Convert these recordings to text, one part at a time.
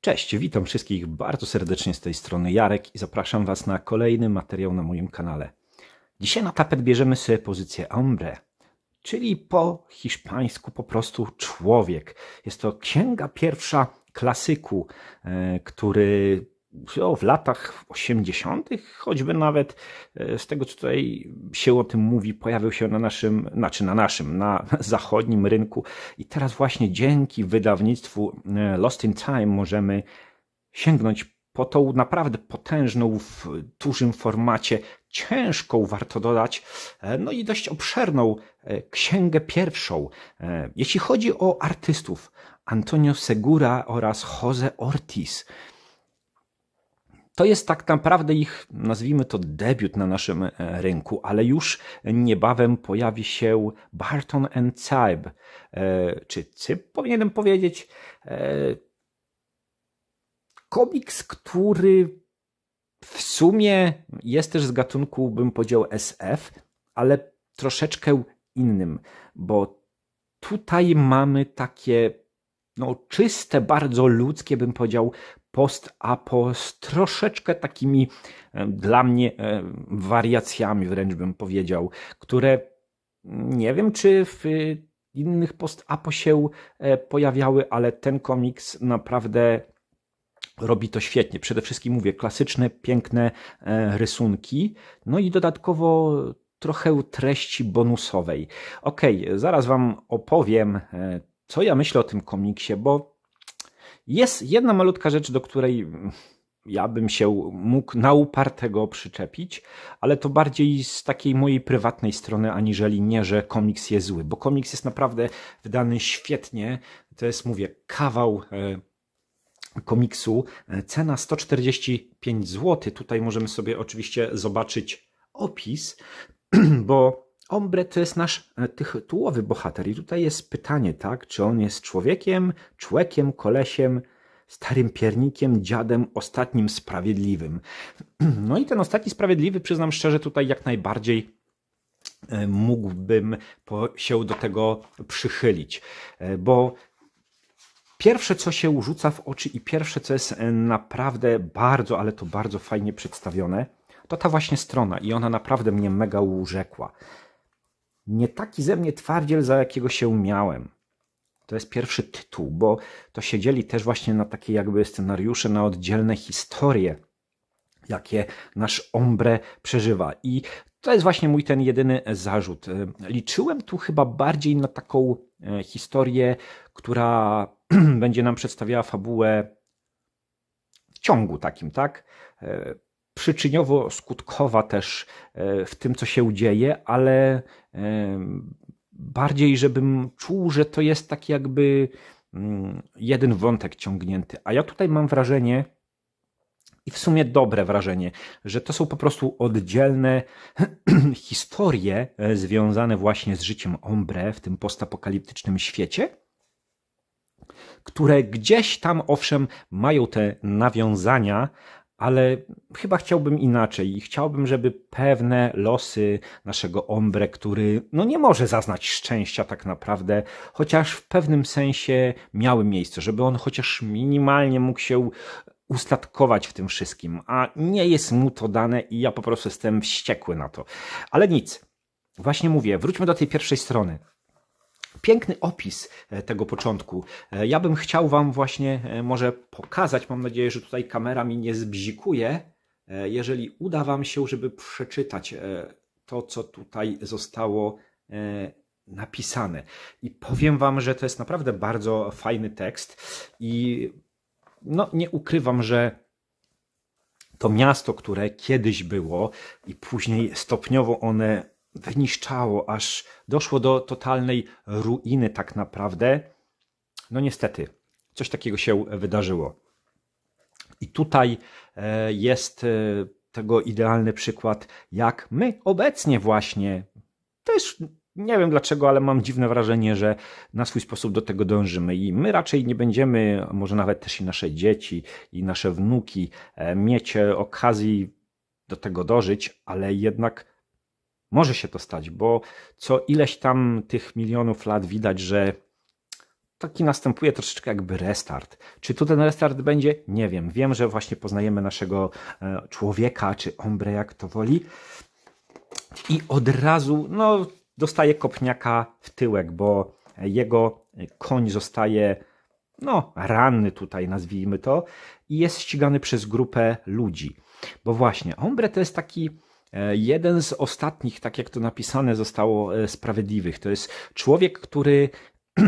Cześć, witam wszystkich bardzo serdecznie z tej strony Jarek i zapraszam Was na kolejny materiał na moim kanale. Dzisiaj na tapet bierzemy sobie pozycję ombre, czyli po hiszpańsku po prostu człowiek. Jest to księga pierwsza klasyku, e, który w latach 80., choćby nawet e, z tego, co tutaj się o tym mówi, pojawił się na naszym, znaczy na naszym, na zachodnim rynku. I teraz właśnie dzięki wydawnictwu e, Lost in Time możemy sięgnąć po tą naprawdę potężną, w dużym formacie, ciężką, warto dodać, e, no i dość obszerną księgę pierwszą. Jeśli chodzi o artystów, Antonio Segura oraz Jose Ortiz. To jest tak naprawdę ich, nazwijmy to, debiut na naszym e, rynku, ale już niebawem pojawi się Barton and Cybe, e, czy Cyb powinienem powiedzieć, e, komiks, który w sumie jest też z gatunku, bym powiedział, SF, ale troszeczkę innym, bo tutaj mamy takie no, czyste, bardzo ludzkie, bym powiedział, post-apos, troszeczkę takimi e, dla mnie e, wariacjami, wręcz bym powiedział, które mm, nie wiem, czy w innych post-apo się e, pojawiały, ale ten komiks naprawdę robi to świetnie. Przede wszystkim mówię, klasyczne, piękne rysunki, no i dodatkowo trochę treści bonusowej. Ok, zaraz Wam opowiem, co ja myślę o tym komiksie, bo jest jedna malutka rzecz, do której ja bym się mógł na upartego przyczepić, ale to bardziej z takiej mojej prywatnej strony, aniżeli nie, że komiks jest zły, bo komiks jest naprawdę wydany świetnie. To jest, mówię, kawał e, komiksu. E, cena 145 zł. Tutaj możemy sobie oczywiście zobaczyć opis, bo Ombre to jest nasz e, tytułowy bohater i tutaj jest pytanie, tak, czy on jest człowiekiem, człekiem, kolesiem, starym piernikiem, dziadem, ostatnim sprawiedliwym. No i ten ostatni sprawiedliwy, przyznam szczerze, tutaj jak najbardziej e, mógłbym się do tego przychylić, e, bo pierwsze, co się rzuca w oczy i pierwsze, co jest naprawdę bardzo, ale to bardzo fajnie przedstawione, to ta właśnie strona i ona naprawdę mnie mega urzekła. Nie taki ze mnie twardziel, za jakiego się miałem. To jest pierwszy tytuł, bo to się dzieli też właśnie na takie jakby scenariusze, na oddzielne historie, jakie nasz ombre przeżywa. I to jest właśnie mój ten jedyny zarzut. E, liczyłem tu chyba bardziej na taką e, historię, która będzie nam przedstawiała fabułę w ciągu takim, tak? E, przyczyniowo-skutkowa też e, w tym, co się dzieje, ale e, bardziej, żebym czuł, że to jest tak jakby mm, jeden wątek ciągnięty. A ja tutaj mam wrażenie, i w sumie dobre wrażenie, że to są po prostu oddzielne historie e, związane właśnie z życiem Ombre w tym postapokaliptycznym świecie, które gdzieś tam owszem mają te nawiązania ale chyba chciałbym inaczej i chciałbym, żeby pewne losy naszego ombre, który no nie może zaznać szczęścia tak naprawdę, chociaż w pewnym sensie miały miejsce, żeby on chociaż minimalnie mógł się ustatkować w tym wszystkim, a nie jest mu to dane i ja po prostu jestem wściekły na to. Ale nic. Właśnie mówię, wróćmy do tej pierwszej strony piękny opis e, tego początku. E, ja bym chciał Wam właśnie e, może pokazać, mam nadzieję, że tutaj kamera mi nie zbzikuje, jeżeli uda Wam się, żeby przeczytać to, co tutaj zostało napisane. I powiem Wam, że to jest naprawdę bardzo fajny tekst i no, nie ukrywam, że to miasto, które kiedyś było i później stopniowo one wyniszczało, aż doszło do totalnej ruiny, tak naprawdę. No niestety, coś takiego się wydarzyło. I tutaj e, jest e, tego idealny przykład, jak my obecnie właśnie też nie wiem dlaczego, ale mam dziwne wrażenie, że na swój sposób do tego dążymy i my raczej nie będziemy, może nawet też i nasze dzieci i nasze wnuki e, mieć okazji do tego dożyć, ale jednak może się to stać, bo co ileś tam tych milionów lat widać, że taki następuje troszeczkę jakby restart. Czy to ten restart będzie? Nie wiem. Wiem, że właśnie poznajemy naszego e, człowieka, czy ombre, jak to woli. I od razu, no, dostaje kopniaka w tyłek, bo jego koń zostaje, no, ranny tutaj, nazwijmy to, i jest ścigany przez grupę ludzi. Bo właśnie, ombre to jest taki E, jeden z ostatnich, tak jak to napisane zostało, e, sprawiedliwych. To jest człowiek, który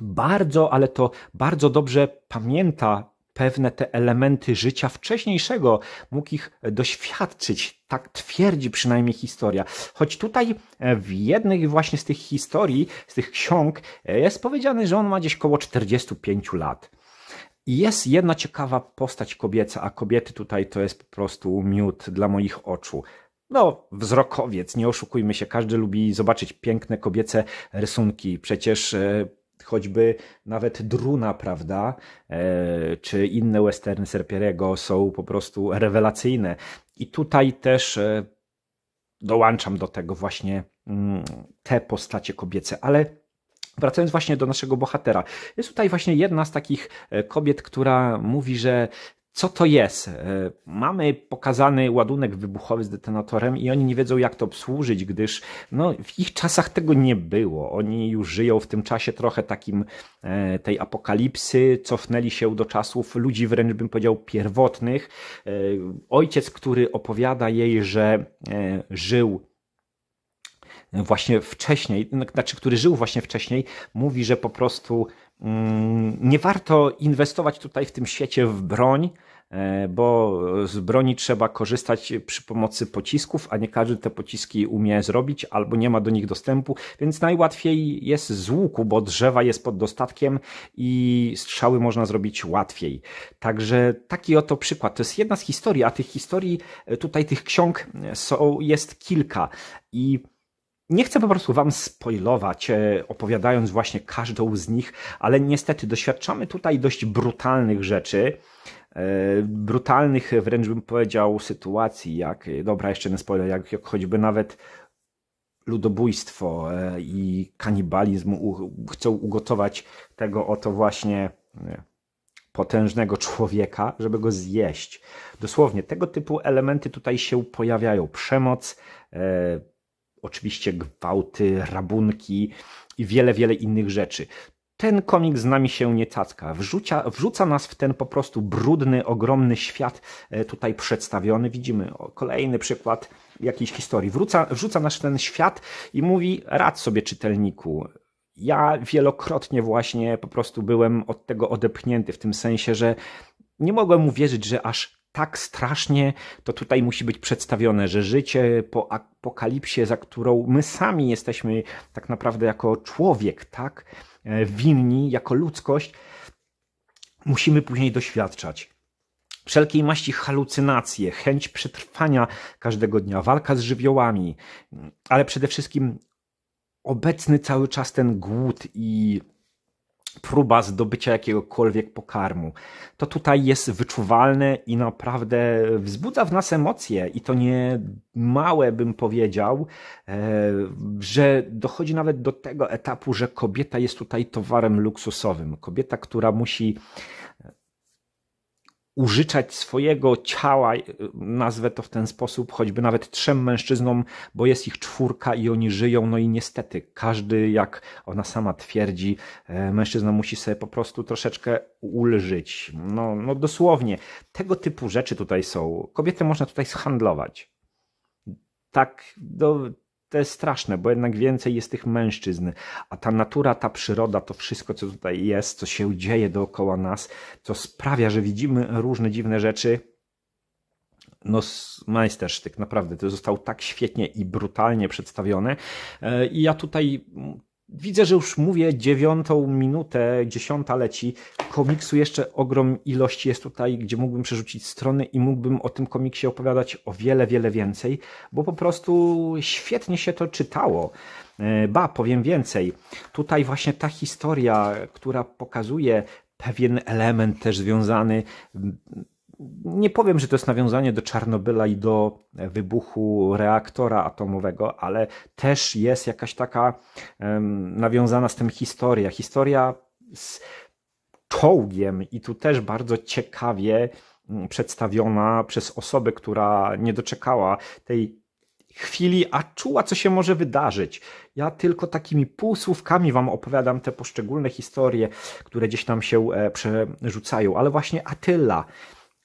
bardzo, ale to bardzo dobrze pamięta pewne te elementy życia wcześniejszego, mógł ich doświadczyć. Tak twierdzi przynajmniej historia. Choć tutaj e, w jednej właśnie z tych historii, z tych ksiąg jest powiedziane, że on ma gdzieś koło 45 lat jest jedna ciekawa postać kobieca, a kobiety tutaj to jest po prostu miód dla moich oczu. No, wzrokowiec, nie oszukujmy się, każdy lubi zobaczyć piękne kobiece rysunki. Przecież e, choćby nawet Druna, prawda, e, czy inne westerny Serpieriego są po prostu rewelacyjne. I tutaj też e, dołączam do tego właśnie mm, te postacie kobiece, ale Wracając właśnie do naszego bohatera. Jest tutaj właśnie jedna z takich e, kobiet, która mówi, że co to jest? E, mamy pokazany ładunek wybuchowy z detonatorem i oni nie wiedzą, jak to obsłużyć, gdyż no, w ich czasach tego nie było. Oni już żyją w tym czasie trochę takim e, tej apokalipsy, cofnęli się do czasów ludzi wręcz bym powiedział pierwotnych. Ojciec, który opowiada jej, że żył właśnie wcześniej, znaczy, który żył właśnie wcześniej, mówi, że po prostu mm, nie warto inwestować tutaj w tym świecie w broń, e, bo z broni trzeba korzystać przy pomocy pocisków, a nie każdy te pociski umie zrobić albo nie ma do nich dostępu, więc najłatwiej jest z łuku, bo drzewa jest pod dostatkiem i strzały można zrobić łatwiej. Także taki oto przykład. To jest jedna z historii, a tych historii e, tutaj, tych ksiąg e, są, jest kilka i nie chcę po prostu Wam spoilować, e, opowiadając właśnie każdą z nich, ale niestety doświadczamy tutaj dość brutalnych rzeczy. E, brutalnych, wręcz bym powiedział, sytuacji, jak, e, dobra, jeszcze nie spoiler, jak, jak choćby nawet ludobójstwo i kanibalizm chcą ugotować tego oto właśnie potężnego człowieka, żeby go zjeść. Dosłownie tego typu elementy tutaj się pojawiają. Przemoc, oczywiście gwałty, rabunki i wiele, wiele innych rzeczy. Ten komik z nami się nie cacka. Wrzucia, wrzuca nas w ten po prostu brudny, ogromny świat e, tutaj przedstawiony. Widzimy kolejny przykład jakiejś historii. Wrzuca, wrzuca nas w ten świat i mówi: rad sobie, czytelniku. Ja wielokrotnie właśnie po prostu byłem od tego odepchnięty, w tym sensie, że nie mogłem uwierzyć, że aż tak strasznie, to tutaj musi być przedstawione, że życie po apokalipsie, za którą my sami jesteśmy tak naprawdę jako człowiek, tak, e, winni, jako ludzkość, musimy później doświadczać. Wszelkiej maści halucynacje, chęć przetrwania każdego dnia, walka z żywiołami, ale przede wszystkim obecny cały czas ten głód i próba zdobycia jakiegokolwiek pokarmu. To tutaj jest wyczuwalne i naprawdę wzbudza w nas emocje i to nie małe bym powiedział, e, że dochodzi nawet do tego etapu, że kobieta jest tutaj towarem luksusowym. Kobieta, która musi użyczać swojego ciała, y, nazwę to w ten sposób, choćby nawet trzem mężczyznom, bo jest ich czwórka i oni żyją, no i niestety każdy, jak ona sama twierdzi, e, mężczyzna musi sobie po prostu troszeczkę ulżyć. No, no dosłownie, tego typu rzeczy tutaj są. Kobiety można tutaj zhandlować. Tak, do, to jest straszne, bo jednak więcej jest tych mężczyzn, a ta natura, ta przyroda, to wszystko, co tutaj jest, co się dzieje dookoła nas, co sprawia, że widzimy różne dziwne rzeczy. No, majstersztyk, naprawdę, to został tak świetnie i brutalnie przedstawione. E, I ja tutaj Widzę, że już mówię dziewiątą minutę, dziesiąta leci. Komiksu jeszcze ogrom ilości jest tutaj, gdzie mógłbym przerzucić strony i mógłbym o tym komiksie opowiadać o wiele, wiele więcej, bo po prostu świetnie się to czytało. E, ba, powiem więcej. Tutaj właśnie ta historia, która pokazuje pewien element też związany nie powiem, że to jest nawiązanie do Czarnobyla i do wybuchu reaktora atomowego, ale też jest jakaś taka um, nawiązana z tym historia. Historia z czołgiem i tu też bardzo ciekawie mm, przedstawiona przez osobę, która nie doczekała tej chwili, a czuła, co się może wydarzyć. Ja tylko takimi półsłówkami Wam opowiadam te poszczególne historie, które gdzieś tam się e, przerzucają, ale właśnie Atyla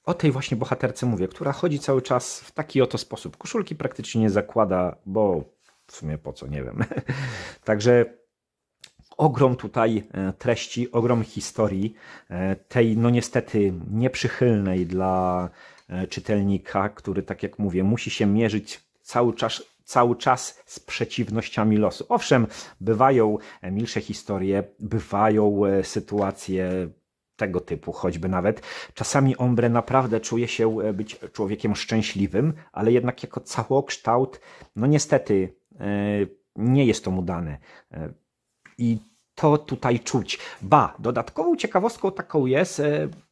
o tej właśnie bohaterce mówię, która chodzi cały czas w taki oto sposób. Koszulki praktycznie nie zakłada, bo w sumie po co, nie wiem. Także ogrom tutaj e, treści, ogrom historii e, tej no niestety nieprzychylnej dla e, czytelnika, który tak jak mówię, musi się mierzyć cały czas cały czas z przeciwnościami losu. Owszem, bywają milsze historie, bywają sytuacje tego typu, choćby nawet. Czasami Ombre naprawdę czuje się e, być człowiekiem szczęśliwym, ale jednak jako całokształt, no niestety e, nie jest to mu dane. E, I to tutaj czuć. Ba, dodatkową ciekawostką taką jest,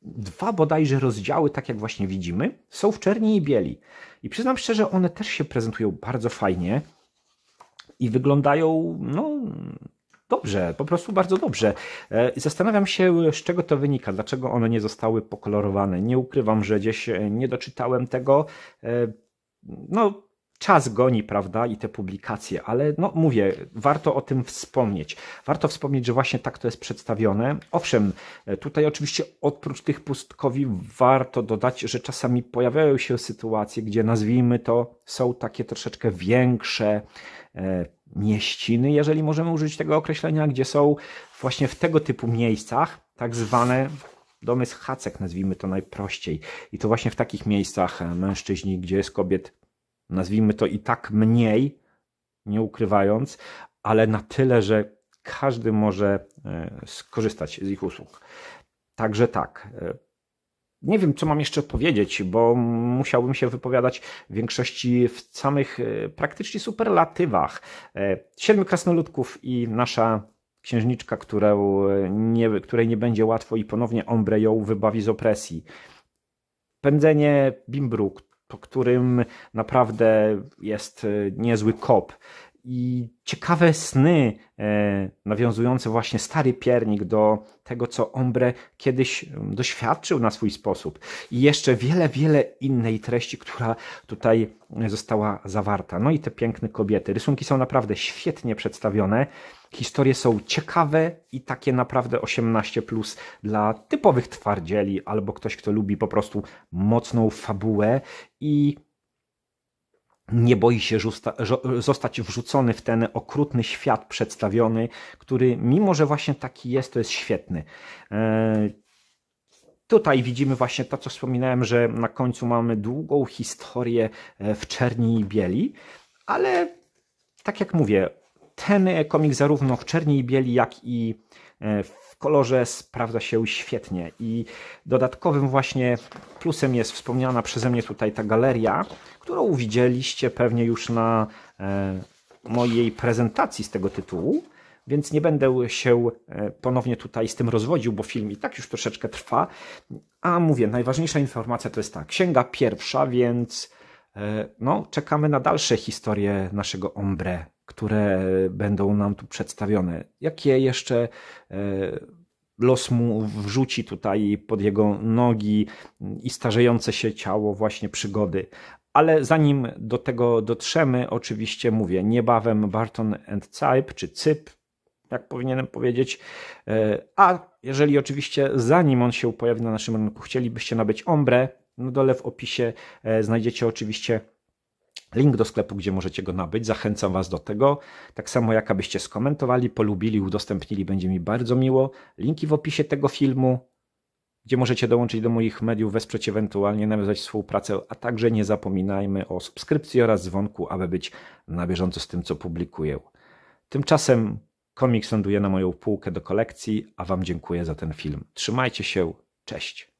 dwa bodajże rozdziały, tak jak właśnie widzimy, są w czerni i bieli. I przyznam szczerze, one też się prezentują bardzo fajnie i wyglądają, no, dobrze, po prostu bardzo dobrze. E, zastanawiam się, z czego to wynika, dlaczego one nie zostały pokolorowane. Nie ukrywam, że gdzieś e, nie doczytałem tego. E, no, czas goni, prawda, i te publikacje, ale no mówię, warto o tym wspomnieć. Warto wspomnieć, że właśnie tak to jest przedstawione. Owszem, e, tutaj oczywiście oprócz tych pustkowi warto dodać, że czasami pojawiają się sytuacje, gdzie nazwijmy to, są takie troszeczkę większe e, mieściny, jeżeli możemy użyć tego określenia, gdzie są właśnie w tego typu miejscach tak zwane domy z hacek, nazwijmy to najprościej. I to właśnie w takich miejscach e, mężczyźni, gdzie jest kobiet nazwijmy to i tak mniej, nie ukrywając, ale na tyle, że każdy może e, skorzystać z ich usług. Także tak. E, nie wiem, co mam jeszcze powiedzieć, bo musiałbym się wypowiadać w większości w samych e, praktycznie superlatywach. Siedmiu krasnoludków i nasza księżniczka, którą nie, której nie będzie łatwo i ponownie Ombre ją wybawi z opresji. Pędzenie Bimbruk, po którym naprawdę jest e, niezły kop i ciekawe sny e, nawiązujące właśnie stary piernik do tego, co Ombre kiedyś mm, doświadczył na swój sposób. I jeszcze wiele, wiele innej treści, która tutaj została zawarta. No i te piękne kobiety. Rysunki są naprawdę świetnie przedstawione. Historie są ciekawe i takie naprawdę 18 plus dla typowych twardzieli albo ktoś, kto lubi po prostu mocną fabułę i nie boi się zostać wrzucony w ten okrutny świat przedstawiony, który mimo, że właśnie taki jest, to jest świetny. E, tutaj widzimy właśnie to, co wspominałem, że na końcu mamy długą historię e, w czerni i bieli, ale tak jak mówię, ten komik zarówno w czerni i bieli, jak i e, w kolorze sprawdza się świetnie i dodatkowym właśnie plusem jest wspomniana przeze mnie tutaj ta galeria, którą widzieliście pewnie już na e, mojej prezentacji z tego tytułu, więc nie będę się e, ponownie tutaj z tym rozwodził, bo film i tak już troszeczkę trwa. A mówię, najważniejsza informacja to jest ta księga pierwsza, więc no, czekamy na dalsze historie naszego ombre które będą nam tu przedstawione. Jakie jeszcze e, los mu wrzuci tutaj pod jego nogi i starzejące się ciało właśnie przygody. Ale zanim do tego dotrzemy, oczywiście mówię, niebawem Barton and Cyp, czy Cyp, jak powinienem powiedzieć. E, a jeżeli oczywiście zanim on się pojawi na naszym rynku, chcielibyście nabyć ombre, no dole w opisie e, znajdziecie oczywiście Link do sklepu, gdzie możecie go nabyć. Zachęcam Was do tego. Tak samo jak abyście skomentowali, polubili, udostępnili, będzie mi bardzo miło. Linki w opisie tego filmu, gdzie możecie dołączyć do moich mediów, wesprzeć ewentualnie, nawiązać współpracę, a także nie zapominajmy o subskrypcji oraz dzwonku, aby być na bieżąco z tym, co publikuję. Tymczasem komiks ląduje na moją półkę do kolekcji, a Wam dziękuję za ten film. Trzymajcie się, cześć!